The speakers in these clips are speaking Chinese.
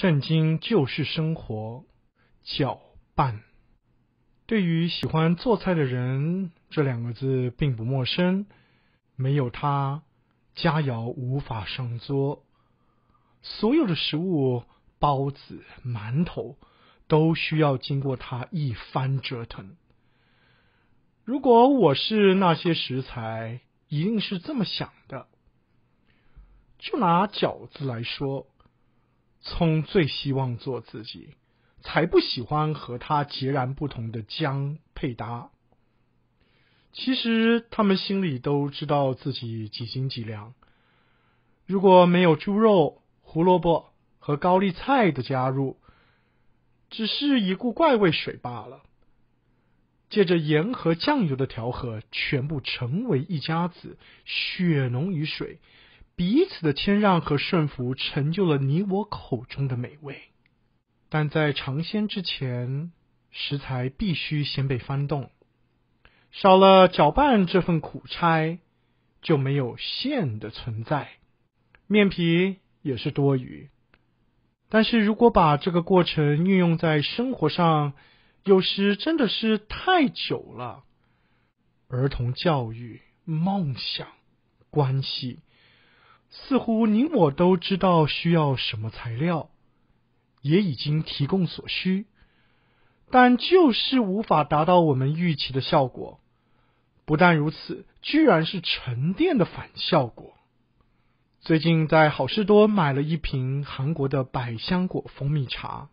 圣经就是生活，搅拌。对于喜欢做菜的人，这两个字并不陌生。没有它，佳肴无法上桌。所有的食物，包子、馒头，都需要经过它一番折腾。如果我是那些食材，一定是这么想的。就拿饺子来说。葱最希望做自己，才不喜欢和他截然不同的姜配搭。其实他们心里都知道自己几斤几两。如果没有猪肉、胡萝卜和高丽菜的加入，只是一股怪味水罢了。借着盐和酱油的调和，全部成为一家子，血浓于水。彼此的谦让和顺服，成就了你我口中的美味。但在尝鲜之前，食材必须先被翻动。少了搅拌这份苦差，就没有馅的存在，面皮也是多余。但是如果把这个过程运用在生活上，有时真的是太久了。儿童教育、梦想、关系。似乎你我都知道需要什么材料，也已经提供所需，但就是无法达到我们预期的效果。不但如此，居然是沉淀的反效果。最近在好事多买了一瓶韩国的百香果蜂蜜茶，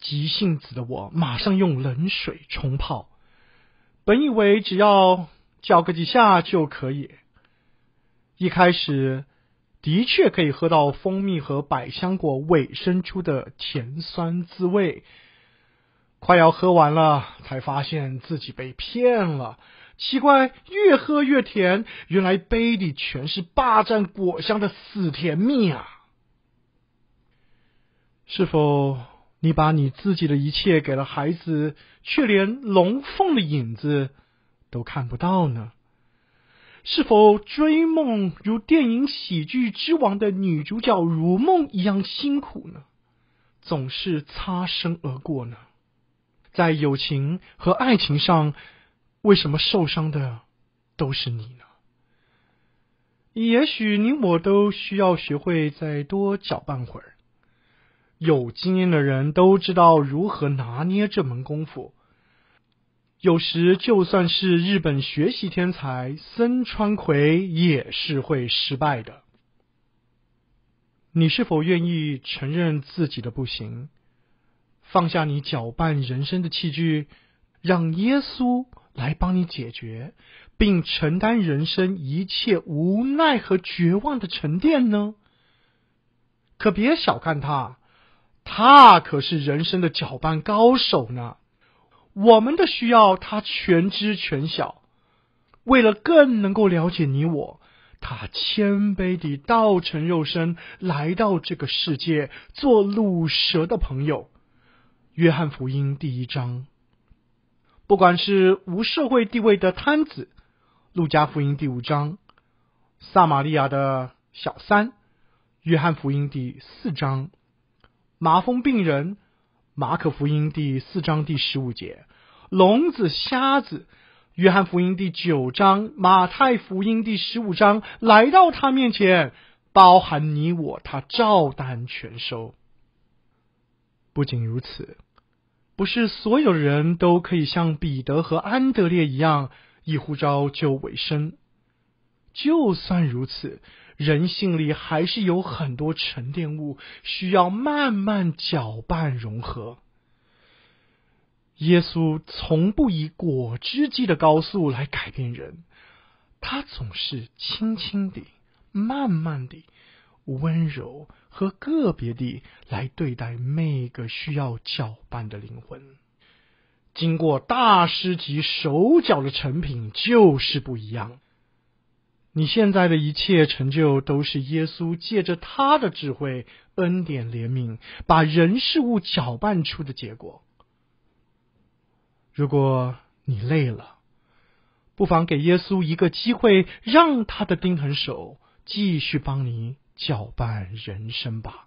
急性子的我马上用冷水冲泡，本以为只要搅个几下就可以，一开始。的确可以喝到蜂蜜和百香果尾生出的甜酸滋味，快要喝完了，才发现自己被骗了。奇怪，越喝越甜，原来杯里全是霸占果香的死甜蜜啊！是否你把你自己的一切给了孩子，却连龙凤的影子都看不到呢？是否追梦如电影《喜剧之王》的女主角如梦一样辛苦呢？总是擦身而过呢？在友情和爱情上，为什么受伤的都是你呢？也许你我都需要学会再多搅拌会儿。有经验的人都知道如何拿捏这门功夫。有时，就算是日本学习天才森川葵，也是会失败的。你是否愿意承认自己的不行？放下你搅拌人生的器具，让耶稣来帮你解决，并承担人生一切无奈和绝望的沉淀呢？可别小看他，他可是人生的搅拌高手呢。我们的需要，他全知全晓。为了更能够了解你我，他谦卑地道成肉身，来到这个世界，做路蛇的朋友。约翰福音第一章。不管是无社会地位的摊子，路加福音第五章；撒玛利亚的小三，约翰福音第四章；麻风病人。马可福音第四章第十五节，聋子瞎子；约翰福音第九章，马太福音第十五章，来到他面前，包含你我，他照单全收。不仅如此，不是所有人都可以像彼得和安德烈一样一呼召就尾生。就算如此。人性里还是有很多沉淀物，需要慢慢搅拌融合。耶稣从不以果汁机的高速来改变人，他总是轻轻地、慢慢地、温柔和个别的来对待每个需要搅拌的灵魂。经过大师级手脚的成品，就是不一样。你现在的一切成就，都是耶稣借着他的智慧、恩典、怜悯，把人事物搅拌出的结果。如果你累了，不妨给耶稣一个机会，让他的钉痕手继续帮你搅拌人生吧。